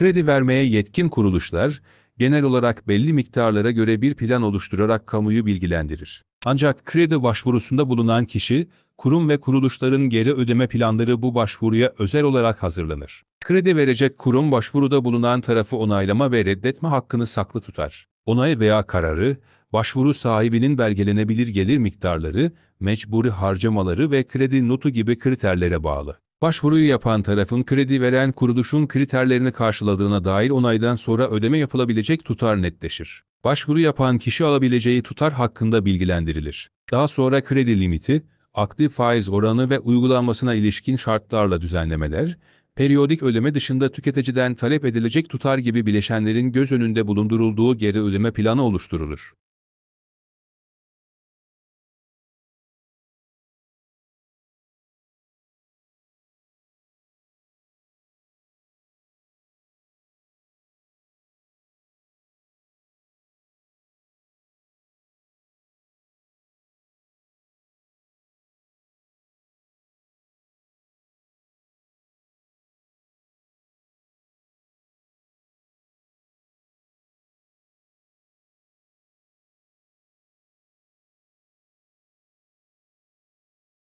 Kredi vermeye yetkin kuruluşlar, genel olarak belli miktarlara göre bir plan oluşturarak kamuyu bilgilendirir. Ancak kredi başvurusunda bulunan kişi, kurum ve kuruluşların geri ödeme planları bu başvuruya özel olarak hazırlanır. Kredi verecek kurum başvuruda bulunan tarafı onaylama ve reddetme hakkını saklı tutar. Onay veya kararı, başvuru sahibinin belgelenebilir gelir miktarları, mecburi harcamaları ve kredi notu gibi kriterlere bağlı. Başvuruyu yapan tarafın kredi veren kuruluşun kriterlerini karşıladığına dair onaydan sonra ödeme yapılabilecek tutar netleşir. Başvuru yapan kişi alabileceği tutar hakkında bilgilendirilir. Daha sonra kredi limiti, aktif faiz oranı ve uygulanmasına ilişkin şartlarla düzenlemeler, periyodik ödeme dışında tüketiciden talep edilecek tutar gibi bileşenlerin göz önünde bulundurulduğu geri ödeme planı oluşturulur.